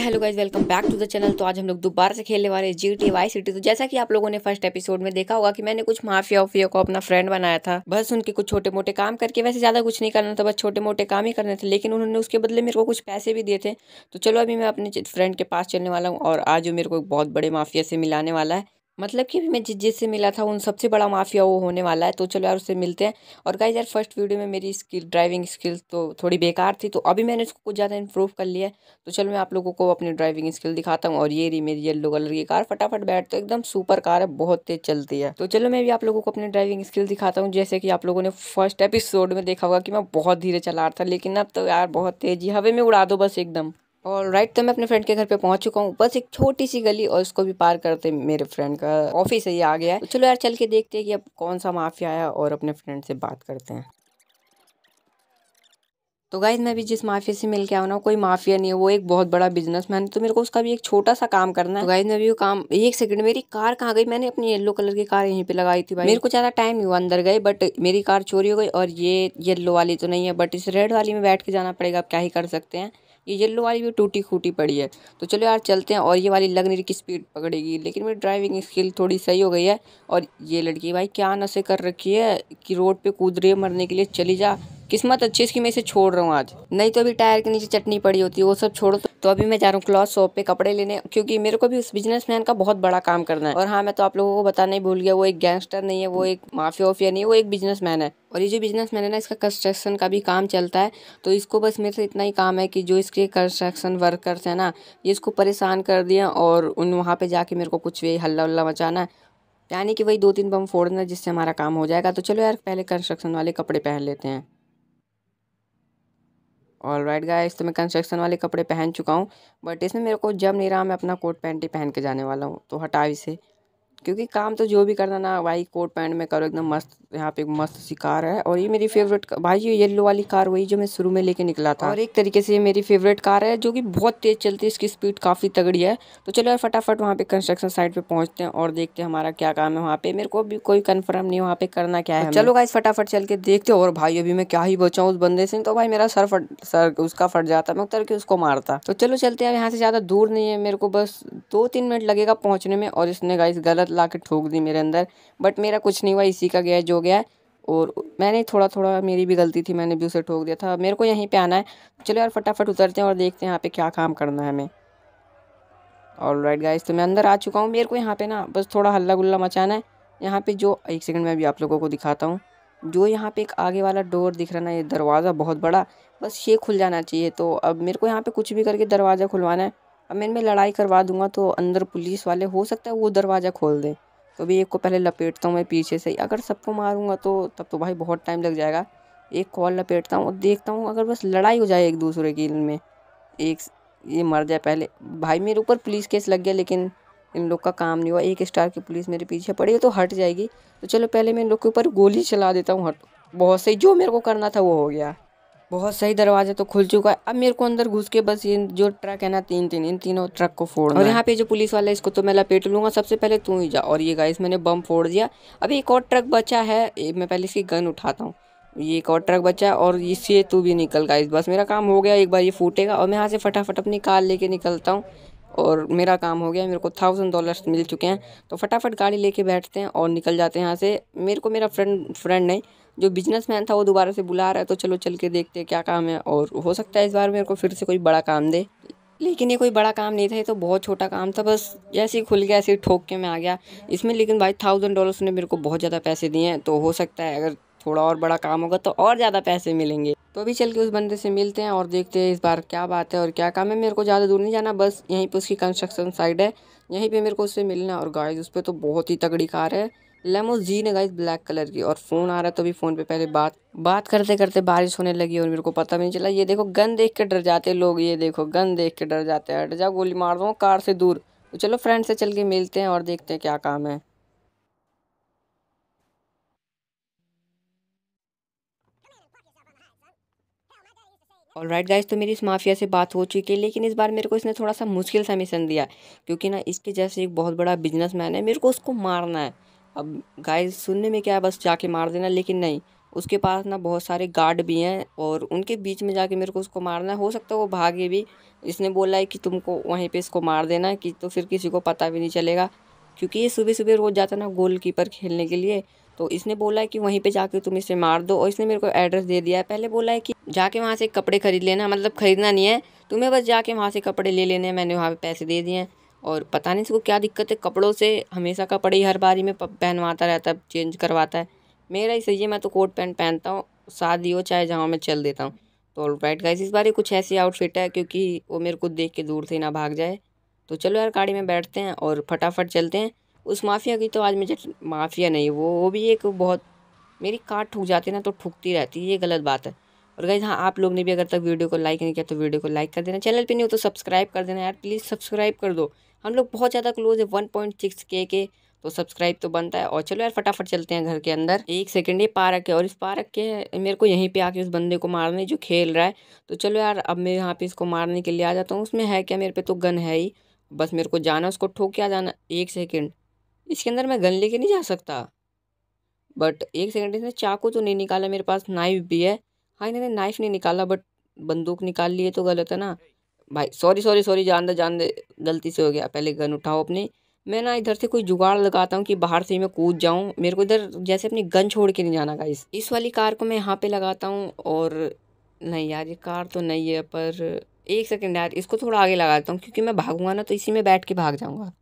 hello guys welcome back to the channel तो आज हम लोग दोबारा से खेलने वाले जी टी वाई सिटी तो जैसा कि आप लोगों ने फर्स्ट एपिसोड में देखा होगा कि मैंने कुछ माफिया उफिया को अपना फ्रेंड बनाया था बस उनके कुछ छोटे मोटे काम करके वैसे ज्यादा कुछ नहीं करना था बस छोटे मोटे काम ही करने थे लेकिन उन्होंने उसके बदले मेरे को कुछ पैसे भी दिए थे तो चलो अभी मैं अपने फ्रेंड के पास चलने वाला हूँ और आज वो मेरे को बहुत बड़े माफिया से मिलाने वाला है मतलब कि मैं जिस जिससे मिला था उन सबसे बड़ा माफिया वो होने वाला है तो चलो यार उससे मिलते हैं और गाइज यार फर्स्ट वीडियो में मेरी स्किल ड्राइविंग स्किल तो थोड़ी बेकार थी तो अभी मैंने उसको कुछ ज़्यादा इंप्रूव कर लिया है तो चलो मैं आप लोगों को अपनी ड्राइविंग स्किल दिखाता हूँ और ये रही मेरी येल्लो कलर की कार फटाफट बैठ तो एकदम सुपर कार है बहुत तेज चलती है तो चलो मैं भी आप लोगों को अपनी ड्राइविंग स्किल दिखाता हूँ जैसे कि आप लोगों ने फर्स्ट एपिसोड में देखा होगा कि मैं बहुत धीरे चला रहा था लेकिन अब तो यार बहुत तेजी हवे में उड़ा दो बस एकदम और राइट तो मैं अपने फ्रेंड के घर पे पहुंच चुका हूँ बस एक छोटी सी गली और उसको भी पार करते मेरे फ्रेंड का ऑफिस ही आ गया है तो चलो यार चल के देखते हैं कि अब कौन सा माफिया आया और अपने फ्रेंड से बात करते हैं तो गाइज मैं भी जिस माफिया से मिल के आऊँ ना कोई माफिया नहीं है वो एक बहुत बड़ा बिजनेसमैन है तो मेरे को उसका भी एक छोटा सा काम करना है तो गाइज मैं भी वो काम एक सेकंड मेरी कार कहाँ गई मैंने अपनी येलो कलर की कार यहीं पे लगाई थी भाई मेरे को ज्यादा टाइम नहीं हुआ अंदर गए बट मेरी कार चोरी हो गई और ये येल्लो वाली तो नहीं है बट इस रेड वाली में बैठ के जाना पड़ेगा आप क्या ही कर सकते हैं ये येलो वाली भी टूटी फूटी पड़ी है तो चलो यार चलते हैं और ये वाली लग नहीं रही स्पीड पकड़ेगी लेकिन मेरी ड्राइविंग स्किल थोड़ी सही हो गई है और ये लड़की भाई क्या नशे कर रखी है कि रोड पे कूद रही है मरने के लिए चली जा किस्मत अच्छी इसकी मैं इसे छोड़ रहा हूँ आज नहीं तो अभी टायर के नीचे चटनी पड़ी होती है वो सब छोड़ो तो, तो अभी मैं जा रहा हूँ क्लॉथ शॉप पे कपड़े लेने क्योंकि मेरे को भी उस बिजनेसमैन का बहुत बड़ा काम करना है और हाँ मैं तो आप लोगों को बताना ही भूल गया वो एक गैंगस्टर नहीं है वो एक माफिया वाफिया नहीं है वो एक मैन है और ये जो मैन है ना इसका कंस्ट्रक्शन का भी काम चलता है तो इसको बस मेरे से इतना ही काम है कि जो इसके कंस्ट्रक्शन वर्कर्स हैं ना ये इसको परेशान कर दिए और उन वहाँ पर जाके मेरे को कुछ भी हल्ला उल्ला मचाना है यानी कि वही दो तीन बम फोड़ना जिससे हमारा काम हो जाएगा तो चलो यार पहले कंस्ट्रक्शन वाले कपड़े पहन लेते हैं ऑल राइट गाइस तो मैं कंस्ट्रक्शन वाले कपड़े पहन चुका हूँ बट इसमें मेरे को जब नहीं रहा मैं अपना कोट पैंट ही पहन के जाने वाला हूँ तो हटाओ इसे क्योंकि काम तो जो भी करना ना भाई कोट पैंट में करो एकदम मस्त यहाँ पे मस्त सी कार है और ये मेरी फेवरेट भाई ये येलो वाली कार वही जो मैं शुरू में लेके निकला था और एक तरीके से ये मेरी फेवरेट कार है जो कि बहुत तेज़ चलती है इसकी स्पीड काफ़ी तगड़ी है तो चलो यार फटाफट वहाँ पे कंस्ट्रक्शन साइट पे पहुँचते हैं और देखते हैं हमारा क्या काम है वहाँ पे मेरे को अभी कोई कन्फर्म नहीं वहाँ पे करना क्या तो है चलो भाई फटाफट चल के देखते और भाई अभी मैं क्या ही बचाऊँ उस बंदे से तो भाई मेरा सर फट सर उसका फट जाता मैं उतर के उसको मारता तो चलो चलते हैं यहाँ से ज़्यादा दूर नहीं है मेरे को बस दो तीन मिनट लगेगा पहुँचने में और इसने गाइस गलत ला के ठोक दी मेरे अंदर बट मेरा कुछ नहीं हुआ इसी का गया जो गया और मैंने थोड़ा थोड़ा मेरी भी गलती थी मैंने भी उसे ठोक दिया था मेरे को यहीं पे आना है चलो यार फटाफट उतरते हैं और देखते हैं यहाँ पे क्या काम करना है हमें और राइट गाइज तो मैं अंदर आ चुका हूँ मेरे को यहाँ पे ना बस थोड़ा हल्ला गुल्ला मचाना है यहाँ पे जो एक सेकंड मैं भी आप लोगों को दिखाता हूँ जो यहाँ पे एक आगे वाला डोर दिख रहा ना ये दरवाज़ा बहुत बड़ा बस ये खुल जाना चाहिए तो अब मेरे को यहाँ पे कुछ भी करके दरवाज़ा खुलवाना है अब मैं इनमें लड़ाई करवा दूंगा तो अंदर पुलिस वाले हो सकता है वो दरवाज़ा खोल दें तो भी एक को पहले लपेटता हूँ मैं पीछे से अगर सबको मारूंगा तो तब तो भाई बहुत टाइम लग जाएगा एक कॉल लपेटता हूँ और देखता हूँ अगर बस लड़ाई हो जाए एक दूसरे की इनमें एक ये मर जाए पहले भाई मेरे ऊपर पुलिस केस लग गया लेकिन इन लोग का काम नहीं हुआ एक स्टार की पुलिस मेरे पीछे पड़ी तो हट जाएगी तो चलो पहले मैं इन लोग के ऊपर गोली चला देता हूँ हट बहुत सही जो मेरे को करना था वो हो गया बहुत सही दरवाजा तो खुल चुका है अब मेरे को अंदर घुस के बस ये जो ट्रक है ना तीन तीन इन तीनों ट्रक को फोड़ और यहाँ पे जो पुलिस वाला है इसको तो मैं लपेट लूँगा सबसे पहले तू ही जा और ये गाइस मैंने बम फोड़ दिया अभी एक और ट्रक बचा है मैं पहले इसकी गन उठाता हूँ ये एक और ट्रक बचा है और इससे तू भी निकल गाइस बस मेरा काम हो गया एक बार ये फूटेगा और मैं यहाँ से फटाफट अपनी कार लेके निकलता हूँ और मेरा काम हो गया मेरे को थाउजेंड डॉलर्स मिल चुके हैं तो फटाफट गाड़ी लेके बैठते हैं और निकल जाते हैं यहाँ से मेरे को मेरा फ्रेंड फ्रेंड नहीं जो बिजनेसमैन था वो दोबारा से बुला रहा है तो चलो चल के देखते हैं क्या काम है और हो सकता है इस बार मेरे को फिर से कोई बड़ा काम दे लेकिन ये कोई बड़ा काम नहीं था ये तो बहुत छोटा काम था बस जैसे ही खुल गया ऐसे ही ठोक के मैं आ गया इसमें लेकिन भाई थाउजेंड डॉलर ने मेरे को बहुत ज़्यादा पैसे दिए हैं तो हो सकता है अगर थोड़ा और बड़ा काम होगा तो और ज़्यादा पैसे मिलेंगे तो अभी चल के उस बंदे से मिलते हैं और देखते हैं इस बार क्या बात है और क्या काम है मेरे को ज़्यादा दूर नहीं जाना बस यहीं पर उसकी कंस्ट्रक्शन साइड है यहीं पर मेरे को उससे मिलना और गाइस उस पर तो बहुत ही तगड़ी कार है लेमो जी ने गाइस ब्लैक कलर की और फ़ोन आ रहा है तो भी फ़ोन पे पहले बात बात करते करते बारिश होने लगी और मेरे को पता भी नहीं चला ये देखो गन देख के डर जाते हैं लोग ये देखो गन देख के डर जाते हैं हट जाओ गोली मार दो कार से दूर तो चलो फ्रेंड से चल के मिलते हैं और देखते हैं क्या काम है और राइट गाइज तो मेरी इस माफिया से बात हो चुकी है लेकिन इस बार मेरे को इसने थोड़ा सा मुश्किल सा मिशन दिया क्योंकि ना इसके जैसे एक बहुत बड़ा बिजनेसमैन है मेरे को उसको मारना है अब गाइस सुनने में क्या है बस जाके मार देना लेकिन नहीं उसके पास ना बहुत सारे गार्ड भी हैं और उनके बीच में जाके मेरे को उसको मारना हो सकता है वो भागे भी इसने बोला है कि तुमको वहीं पे इसको मार देना कि तो फिर किसी को पता भी नहीं चलेगा क्योंकि ये सुबह सुबह रोज़ जाता ना गोलकीपर खेलने के लिए तो इसने बोला है कि वहीं पे जाके तुम इसे मार दो और इसने मेरे को एड्रेस दे दिया है पहले बोला है कि जाके वहाँ से कपड़े खरीद लेना मतलब खरीदना नहीं है तुम्हें बस जाके वहाँ से कपड़े ले लेने हैं मैंने वहाँ पर पैसे दे दिए हैं और पता नहीं इसको क्या दिक्कत है कपड़ों से हमेशा का पड़े हर बारी में पहनवाता रहता है चेंज करवाता है मेरा ही सही है मैं तो कोट पैंट पहनता हूँ शादी हो चाहे जहाँ मैं चल देता हूँ तो ऑल राइट गाइस इस बार कुछ ऐसी आउटफिट है क्योंकि वो मेरे को देख के दूर से ना भाग जाए तो चलो यार गाड़ी में बैठते हैं और फटाफट चलते हैं उस माफिया की तो आज मुझे माफिया नहीं वो वो भी एक बहुत मेरी कार ठुक जाती है ना तो ठुकती रहती है ये गलत बात है और गाइज हाँ आप लोग ने भी अगर तक वीडियो को लाइक नहीं किया तो वीडियो को लाइक कर देना चैनल पर नहीं हो तो सब्सक्राइब कर देना यार प्लीज़ सब्सक्राइब कर दो हम लोग बहुत ज़्यादा क्लोज है वन पॉइंट सिक्स के के तो सब्सक्राइब तो बनता है और चलो यार फटाफट चलते हैं घर के अंदर एक सेकंड ये पार्क है और इस पार्क के मेरे को यहीं पर आके उस बंदे को मारने जो खेल रहा है तो चलो यार अब मैं यहाँ पे इसको मारने के लिए आ जाता हूँ उसमें है क्या मेरे पे तो गन है ही बस मेरे को जाना उसको ठोक के आ जाना एक सेकेंड इसके अंदर मैं गन लेके नहीं जा सकता बट एक सेकेंड इसने चाकू तो नहीं निकाला मेरे पास नाइफ भी है हाँ इन्होंने नाइफ नहीं निकाला बट बंदूक निकाल लिए तो गलत है ना भाई सॉरी सॉरी सॉरी जान दे जान दे गलती से हो गया पहले गन उठाओ अपने मैं ना इधर से कोई जुगाड़ लगाता हूँ कि बाहर से ही मैं कूद जाऊँ मेरे को इधर जैसे अपनी गन छोड़ के नहीं जाना गाइस इस वाली कार को मैं यहाँ पे लगाता हूँ और नहीं यार ये कार तो नहीं है पर एक सेकेंड यार इसको थोड़ा आगे लगाता हूँ क्योंकि मैं भागूंगा ना तो इसी में बैठ के भाग जाऊँगा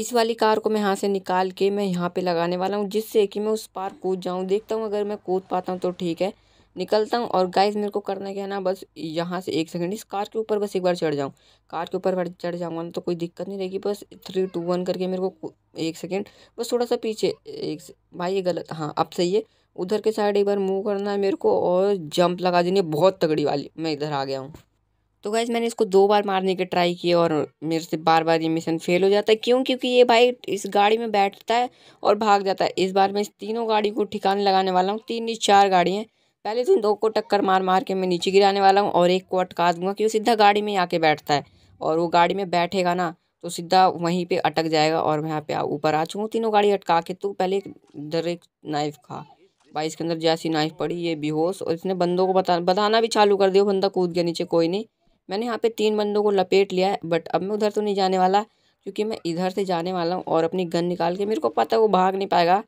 इस वाली कार को मैं यहाँ से निकाल के मैं यहाँ पे लगाने वाला हूँ जिससे कि मैं उस पार कूद जाऊँ देखता हूँ अगर मैं कूद पाता हूँ तो ठीक है निकलता हूँ और गाइस मेरे को करना क्या है ना बस यहाँ से एक सेकंड इस कार के ऊपर बस एक बार चढ़ जाऊँ कार के ऊपर चढ़ जाऊँगा ना तो कोई दिक्कत नहीं रहेगी बस थ्री टू वन करके मेरे को एक सेकंड बस थोड़ा सा पीछे एक भाई ये गलत हाँ अब सही है उधर के साइड एक बार मूव करना है मेरे को और जंप लगा देनी है बहुत तगड़ी वाली मैं इधर आ गया हूँ तो गैस मैंने इसको दो बार मारने की ट्राई की और मेरे से बार बार ये मिशन फेल हो जाता है क्यों क्योंकि ये भाई इस गाड़ी में बैठता है और भाग जाता है इस बार मैं इस तीनों गाड़ी को ठिकाने लगाने वाला हूँ तीन ही चार गाड़ी हैं पहले तो दो को टक्कर मार मार के मैं नीचे गिराने वाला हूँ और एक को अटका दूंगा क्योंकि सीधा गाड़ी में आके बैठता है और वो गाड़ी में बैठेगा ना तो सीधा वहीं पर अटक जाएगा और मैं यहाँ पे ऊपर आ चुका तीनों गाड़ी अटका के तो पहले इधर एक नाइफ खा भाई इसके अंदर जैसी नाइफ पड़ी ये बेहोश और इसने बंदों को बता बताना भी चालू कर दिया बंदा कूद गया नीचे कोई नहीं मैंने यहाँ पे तीन बंदों को लपेट लिया है बट अब मैं उधर तो नहीं जाने वाला क्योंकि मैं इधर से जाने वाला हूँ और अपनी गन निकाल के मेरे को पता है वो भाग नहीं पाएगा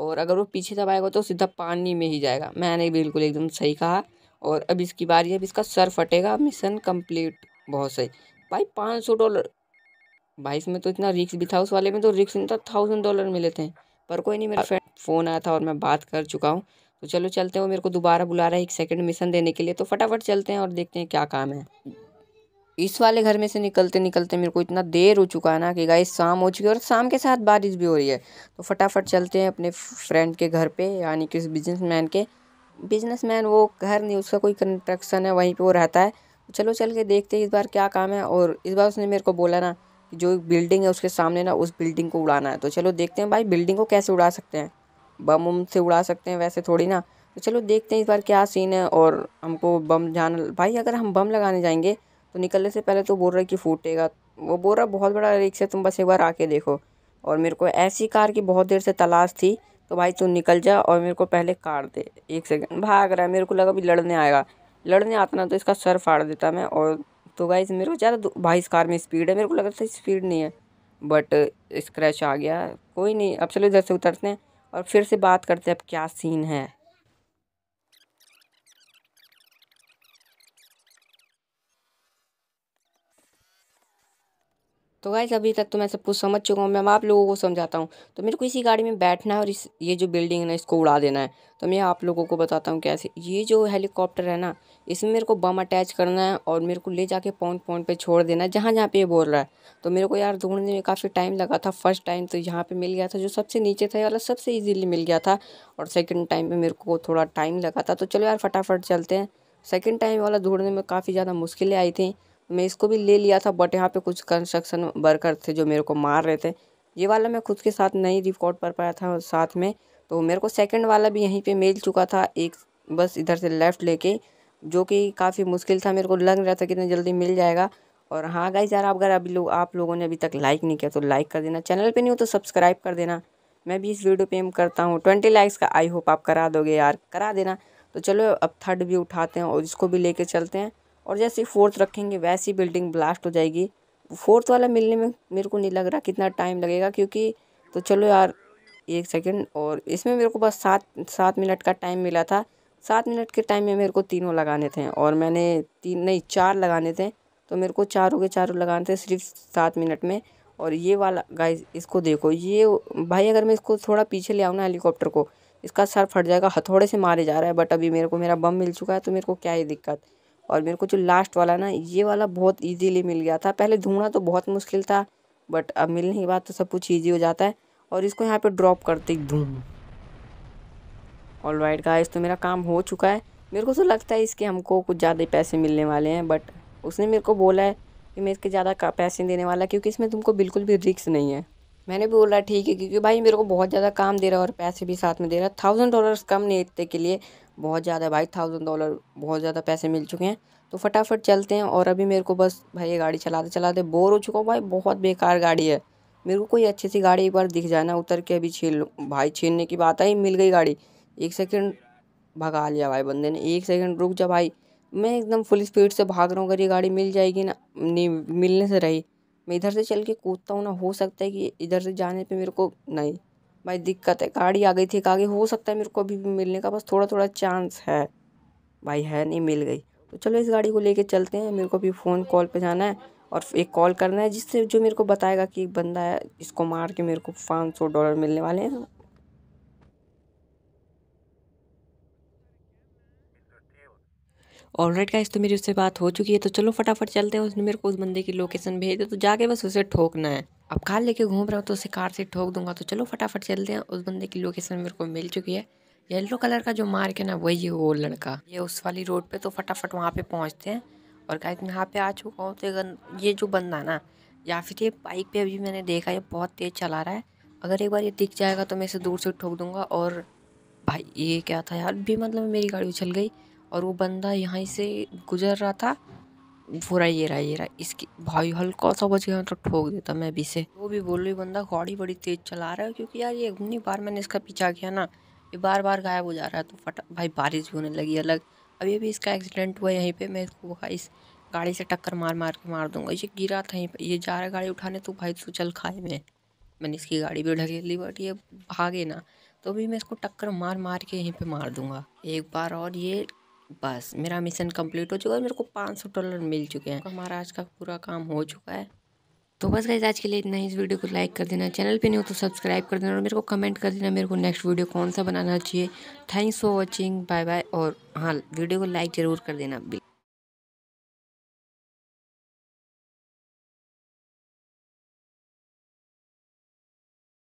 और अगर वो पीछे दबाएगा तो सीधा पानी में ही जाएगा मैंने बिल्कुल एकदम सही कहा और अब इसकी बारी अब इसका सर फटेगा मिशन कम्प्लीट बहुत सही भाई पाँच सौ डॉलर भाई इसमें तो इतना रिक्स भी था उस वाले में तो रिक्स नहीं था थाउजेंड डॉलर मिले थे पर कोई नहीं मेरा फ्रेंड फ़ोन आया था और मैं बात कर चुका हूँ तो चलो चलते हैं वो मेरे को दोबारा बुला रहा है एक सेकंड मिशन देने के लिए तो फटाफट चलते हैं और देखते हैं क्या काम है इस वाले घर में से निकलते निकलते मेरे को इतना देर हो चुका है ना कि गाइस शाम हो चुकी है और शाम के साथ बारिश भी हो रही है तो फटाफट चलते हैं अपने फ्रेंड के घर पे यानी कि उस बिजनेसमैन के बिजनेसमैन वो घर नहीं उसका कोई कंस्ट्रक्शन है वहीं पे वो रहता है तो चलो चल के देखते हैं इस बार क्या काम है और इस बार उसने मेरे को बोला ना कि जो बिल्डिंग है उसके सामने ना उस बिल्डिंग को उड़ाना है तो चलो देखते हैं भाई बिल्डिंग को कैसे उड़ा सकते हैं बम उम से उड़ा सकते हैं वैसे थोड़ी ना तो चलो देखते हैं इस बार क्या सीन है और हमको बम जाना भाई अगर हम बम लगाने जाएंगे तो निकलने से पहले तो बोल रहा है कि फूटेगा वो बोल रहा बहुत बड़ा रिक्स है तुम बस एक बार आके देखो और मेरे को ऐसी कार की बहुत देर से तलाश थी तो भाई तू निकल जा और मेरे को पहले कार दे एक सेकंड भाग रहा है मेरे को लगा भी लड़ने आएगा लड़ने आता ना तो इसका सर फाड़ देता मैं और तो भाई मेरे को ज़्यादा भाई इस कार में स्पीड है मेरे को लगता था स्पीड नहीं है बट स्क्रैच आ गया कोई नहीं अब चलो इधर से उतरते हैं और फिर से बात करते हैं अब क्या सीन है तो गाइस अभी तक तो मैं सब कुछ समझ चुका हूँ मैं आप लोगों को समझाता हूँ तो मेरे को इसी गाड़ी में बैठना है और इस ये जो बिल्डिंग है ना इसको उड़ा देना है तो मैं आप लोगों को बताता हूँ कैसे ये जो हेलीकॉप्टर है ना इसमें मेरे को बम अटैच करना है और मेरे को ले जाके पॉइंट पॉइंट पे छोड़ देना है जहाँ जहाँ पे ये बोल रहा है तो मेरे को यार ढूंढने में काफ़ी टाइम लगा था फर्स्ट टाइम तो यहाँ पर मिल गया था जो सबसे नीचे था वाला सबसे ईजीली मिल गया था और सेकेंड टाइम पर मेरे को थोड़ा टाइम लगा था तो चलो यार फटाफट चलते हैं सेकेंड टाइम वाला ढूंढने में काफ़ी ज़्यादा मुश्किलें आई थी मैं इसको भी ले लिया था बट यहाँ पे कुछ कंस्ट्रक्शन वर्कर थे जो मेरे को मार रहे थे ये वाला मैं खुद के साथ नहीं रिकॉर्ड कर पाया था साथ में तो मेरे को सेकंड वाला भी यहीं पे मिल चुका था एक बस इधर से लेफ़्ट लेके जो कि काफ़ी मुश्किल था मेरे को लग रहा था कितना जल्दी मिल जाएगा और हाँ गाई यार अगर अभी लोग आप लोगों ने अभी तक लाइक नहीं किया तो लाइक कर देना चैनल पर नहीं हो तो सब्सक्राइब कर देना मैं भी इस वीडियो पर एम करता हूँ ट्वेंटी लाइक्स का आई होप आप करा दोगे यार करा देना तो चलो अब थर्ड भी उठाते हैं और इसको भी ले चलते हैं और जैसे फोर्थ रखेंगे वैसी बिल्डिंग ब्लास्ट हो जाएगी फोर्थ वाला मिलने में मेरे को नहीं लग रहा कितना टाइम लगेगा क्योंकि तो चलो यार एक सेकंड और इसमें मेरे को बस सात सात मिनट का टाइम मिला था सात मिनट के टाइम में मेरे को तीनों लगाने थे और मैंने तीन नहीं चार लगाने थे तो मेरे को चारों के चारों लगाने थे सिर्फ सात मिनट में और ये वाला गाइस इसको देखो ये भाई अगर मैं इसको थोड़ा पीछे ले आऊँ ना हेलीकॉप्टर को इसका सर फट जाएगा हथौड़े से मारे जा रहा है बट अभी मेरे को मेरा बम मिल चुका है तो मेरे को क्या ही दिक्कत और मेरे को जो लास्ट वाला ना ये वाला बहुत ईजीली मिल गया था पहले ढूंढना तो बहुत मुश्किल था बट अब मिलने के बाद तो सब कुछ ईजी हो जाता है और इसको यहाँ पे ड्रॉप करते धूम ऑल राइट गाइस तो मेरा काम हो चुका है मेरे को तो लगता है इसके हमको कुछ ज़्यादा ही पैसे मिलने वाले हैं बट उसने मेरे को बोला है कि मैं इसके ज़्यादा पैसे देने वाला क्योंकि इसमें तुमको बिल्कुल भी रिक्स नहीं है मैंने भी बोला ठीक है क्योंकि भाई मेरे को बहुत ज़्यादा काम दे रहा है और पैसे भी साथ में दे रहा है थाउजेंड डॉलर्स कम नहीं इतने के लिए बहुत ज़्यादा भाई थाउजेंड डॉलर बहुत ज़्यादा पैसे मिल चुके हैं तो फटाफट चलते हैं और अभी मेरे को बस भाई ये गाड़ी चलाते चलाते बोर हो चुका हूँ भाई बहुत बेकार गाड़ी है मेरे को कोई अच्छी सी गाड़ी एक बार दिख जाए ना उतर के अभी छीन लूँ भाई छीनने की बात आई मिल गई गाड़ी एक सेकेंड भगा लिया भाई बंदे ने एक सेकेंड रुक जा भाई मैं एकदम फुल स्पीड से भाग रहा हूँ अगर ये गाड़ी मिल जाएगी ना नहीं मिलने से रही मैं इधर से चल के कूदता हूँ ना हो सकता है कि इधर से जाने पे मेरे को नहीं भाई दिक्कत है गाड़ी आ गई थी एक आगे हो सकता है मेरे को अभी भी मिलने का बस थोड़ा थोड़ा चांस है भाई है नहीं मिल गई तो चलो इस गाड़ी को लेके चलते हैं मेरे को अभी फ़ोन कॉल पे जाना है और एक कॉल करना है जिससे जो मेरे को बताएगा कि एक बंदा है इसको मार के मेरे को पाँच सौ डॉलर मिलने वाले हैं ऑल राइट इस तो मेरी उससे बात हो चुकी है तो चलो फटाफट चलते हैं उसने मेरे को उस बंदे की लोकेशन भेज दे तो जाके बस उसे ठोकना है अब कार लेके घूम रहा हूँ तो उसे कार से ठोक दूंगा तो चलो फटाफट चलते हैं उस बंदे की लोकेशन मेरे को मिल चुकी है येलो कलर का जो मार्क है ना वही है वो लड़का ये उस वाली रोड पर तो फटाफट वहाँ पर पहुँचते हैं और गाइस मैं यहाँ पे आ चुका हूँ तो ये जो बंदा ना या फिर ये बाइक पे अभी मैंने देखा ये बहुत तेज़ चला रहा है अगर एक बार ये दिख जाएगा तो मैं इसे दूर से ठोक दूंगा और भाई ये क्या था यार भी मतलब मेरी गाड़ी उछल गई और वो बंदा यहाँ से गुजर रहा था वो ये रहा ये रहा इसकी भाई हल्का सा बच गया तो ठोक देता मैं अभी से वो भी बोल रही बंदा गाड़ी बड़ी तेज़ चला रहा है क्योंकि यार ये घूमनी बार मैंने इसका पीछा किया ना ये बार बार गायब हो जा रहा है तो फटा भाई बारिश भी होने लगी अलग अभी अभी इसका एक्सीडेंट हुआ यहीं पे मैं इसको इस गाड़ी से टक्कर मार मार के मार दूंगा ये गिरा था यहीं पर ये जा रहा गाड़ी उठाने तो भाई तो चल खाए मैं मैंने इसकी गाड़ी भी ली बट ये भागे ना तो अभी मैं इसको टक्कर मार मार के यहीं पे मार दूंगा एक बार और ये बस मेरा मिशन कंप्लीट हो चुका है मेरे को पाँच सौ डॉलर मिल चुके हैं हमारा आज का पूरा काम हो चुका है तो बस गाइज आज के लिए इतना ही इस वीडियो को लाइक कर देना चैनल पे नहीं हो तो सब्सक्राइब कर देना और मेरे को कमेंट कर देना मेरे को नेक्स्ट वीडियो कौन सा बनाना चाहिए thanks for watching bye bye और हाँ वीडियो को लाइक ज़रूर कर देना